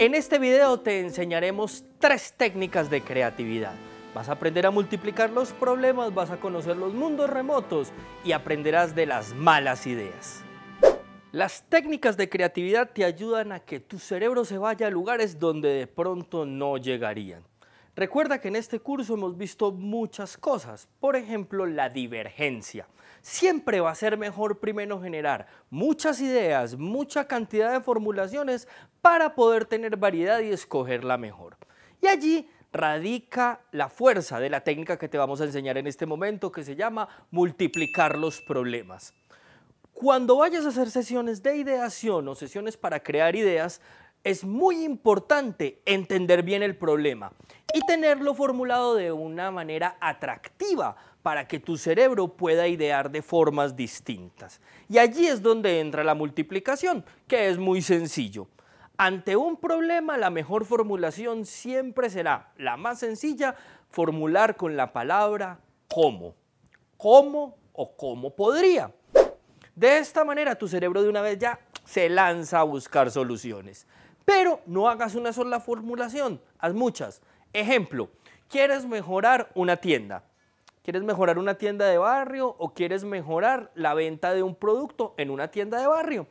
En este video te enseñaremos tres técnicas de creatividad. Vas a aprender a multiplicar los problemas, vas a conocer los mundos remotos y aprenderás de las malas ideas. Las técnicas de creatividad te ayudan a que tu cerebro se vaya a lugares donde de pronto no llegarían. Recuerda que en este curso hemos visto muchas cosas, por ejemplo, la divergencia. Siempre va a ser mejor primero generar muchas ideas, mucha cantidad de formulaciones para poder tener variedad y escoger la mejor. Y allí radica la fuerza de la técnica que te vamos a enseñar en este momento que se llama multiplicar los problemas. Cuando vayas a hacer sesiones de ideación o sesiones para crear ideas, es muy importante entender bien el problema y tenerlo formulado de una manera atractiva para que tu cerebro pueda idear de formas distintas. Y allí es donde entra la multiplicación, que es muy sencillo. Ante un problema, la mejor formulación siempre será, la más sencilla, formular con la palabra cómo. ¿Cómo o cómo podría? De esta manera, tu cerebro de una vez ya se lanza a buscar soluciones. Pero no hagas una sola formulación, haz muchas. Ejemplo, quieres mejorar una tienda. ¿Quieres mejorar una tienda de barrio o quieres mejorar la venta de un producto en una tienda de barrio?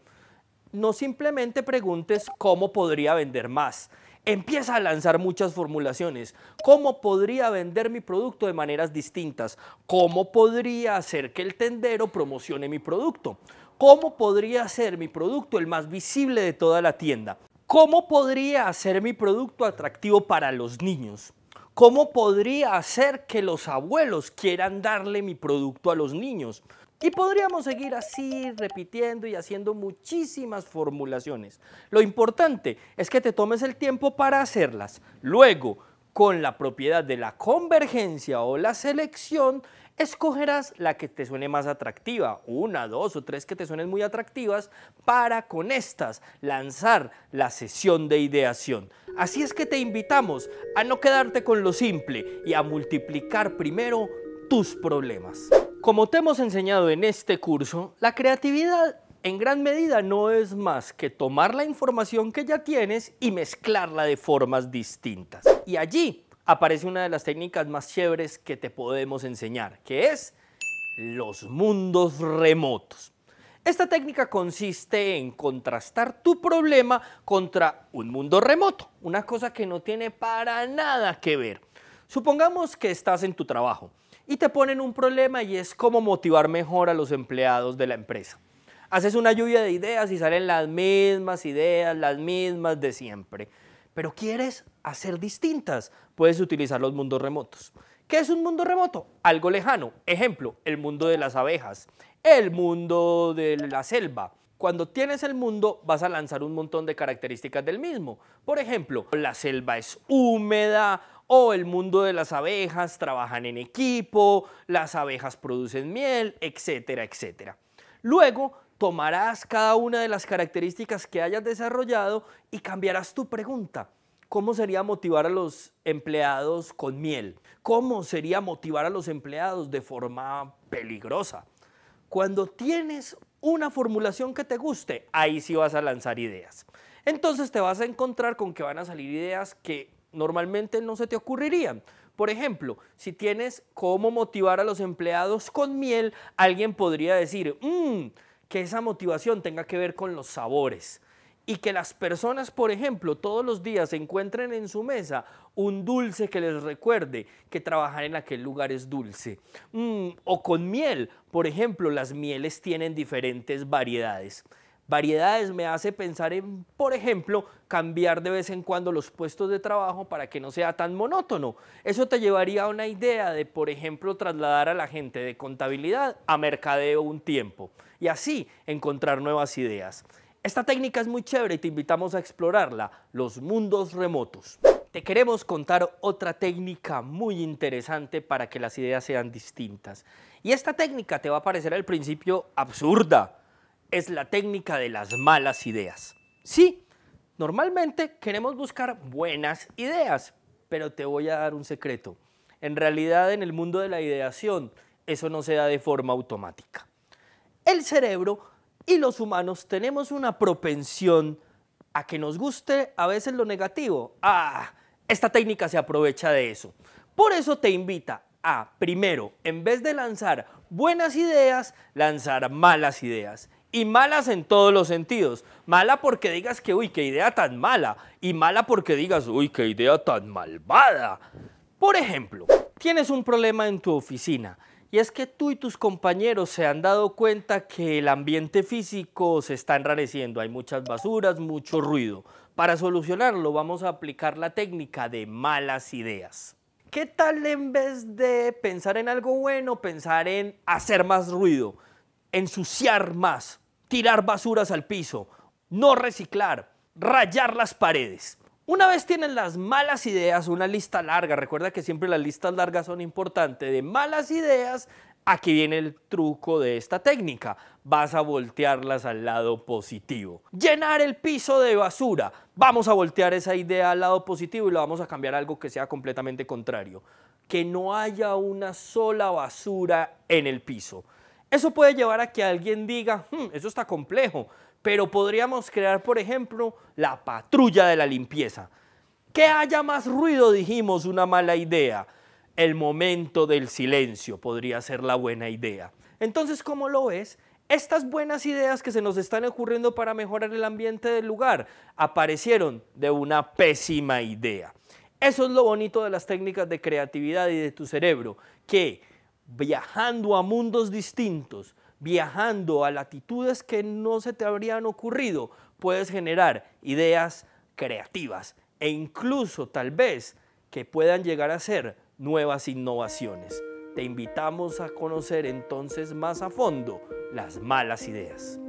No simplemente preguntes cómo podría vender más. Empieza a lanzar muchas formulaciones. ¿Cómo podría vender mi producto de maneras distintas? ¿Cómo podría hacer que el tendero promocione mi producto? ¿Cómo podría hacer mi producto el más visible de toda la tienda? ¿Cómo podría hacer mi producto atractivo para los niños? ¿Cómo podría hacer que los abuelos quieran darle mi producto a los niños? Y podríamos seguir así, repitiendo y haciendo muchísimas formulaciones. Lo importante es que te tomes el tiempo para hacerlas. Luego, con la propiedad de la convergencia o la selección, escogerás la que te suene más atractiva, una, dos o tres que te suenen muy atractivas, para con estas lanzar la sesión de ideación. Así es que te invitamos a no quedarte con lo simple y a multiplicar primero tus problemas. Como te hemos enseñado en este curso, la creatividad en gran medida no es más que tomar la información que ya tienes y mezclarla de formas distintas. Y allí aparece una de las técnicas más chéveres que te podemos enseñar, que es los mundos remotos. Esta técnica consiste en contrastar tu problema contra un mundo remoto, una cosa que no tiene para nada que ver. Supongamos que estás en tu trabajo y te ponen un problema y es cómo motivar mejor a los empleados de la empresa haces una lluvia de ideas y salen las mismas ideas, las mismas de siempre. Pero quieres hacer distintas, puedes utilizar los mundos remotos. ¿Qué es un mundo remoto? Algo lejano. Ejemplo, el mundo de las abejas, el mundo de la selva. Cuando tienes el mundo vas a lanzar un montón de características del mismo. Por ejemplo, la selva es húmeda o el mundo de las abejas trabajan en equipo, las abejas producen miel, etcétera, etcétera. Luego tomarás cada una de las características que hayas desarrollado y cambiarás tu pregunta. ¿Cómo sería motivar a los empleados con miel? ¿Cómo sería motivar a los empleados de forma peligrosa? Cuando tienes una formulación que te guste, ahí sí vas a lanzar ideas. Entonces te vas a encontrar con que van a salir ideas que normalmente no se te ocurrirían. Por ejemplo, si tienes cómo motivar a los empleados con miel, alguien podría decir, mm, que esa motivación tenga que ver con los sabores y que las personas, por ejemplo, todos los días encuentren en su mesa un dulce que les recuerde que trabajar en aquel lugar es dulce. Mm, o con miel, por ejemplo, las mieles tienen diferentes variedades. Variedades me hace pensar en, por ejemplo, cambiar de vez en cuando los puestos de trabajo para que no sea tan monótono. Eso te llevaría a una idea de, por ejemplo, trasladar a la gente de contabilidad a mercadeo un tiempo y así encontrar nuevas ideas. Esta técnica es muy chévere y te invitamos a explorarla, los mundos remotos. Te queremos contar otra técnica muy interesante para que las ideas sean distintas. Y esta técnica te va a parecer al principio absurda, es la técnica de las malas ideas. Sí, normalmente queremos buscar buenas ideas, pero te voy a dar un secreto. En realidad en el mundo de la ideación eso no se da de forma automática. El cerebro y los humanos tenemos una propensión a que nos guste a veces lo negativo. Ah, esta técnica se aprovecha de eso. Por eso te invita a, primero, en vez de lanzar buenas ideas, lanzar malas ideas y malas en todos los sentidos. Mala porque digas que, uy, qué idea tan mala. Y mala porque digas, uy, qué idea tan malvada. Por ejemplo, tienes un problema en tu oficina y es que tú y tus compañeros se han dado cuenta que el ambiente físico se está enrareciendo. Hay muchas basuras, mucho ruido. Para solucionarlo vamos a aplicar la técnica de malas ideas. ¿Qué tal en vez de pensar en algo bueno, pensar en hacer más ruido? ensuciar más, tirar basuras al piso, no reciclar, rayar las paredes. Una vez tienen las malas ideas, una lista larga, recuerda que siempre las listas largas son importantes, de malas ideas, aquí viene el truco de esta técnica, vas a voltearlas al lado positivo. Llenar el piso de basura, vamos a voltear esa idea al lado positivo y lo vamos a cambiar a algo que sea completamente contrario, que no haya una sola basura en el piso. Eso puede llevar a que alguien diga, hmm, eso está complejo, pero podríamos crear, por ejemplo, la patrulla de la limpieza. Que haya más ruido, dijimos, una mala idea. El momento del silencio podría ser la buena idea. Entonces, ¿cómo lo ves? Estas buenas ideas que se nos están ocurriendo para mejorar el ambiente del lugar aparecieron de una pésima idea. Eso es lo bonito de las técnicas de creatividad y de tu cerebro, que viajando a mundos distintos, viajando a latitudes que no se te habrían ocurrido, puedes generar ideas creativas e incluso tal vez que puedan llegar a ser nuevas innovaciones. Te invitamos a conocer entonces más a fondo las malas ideas.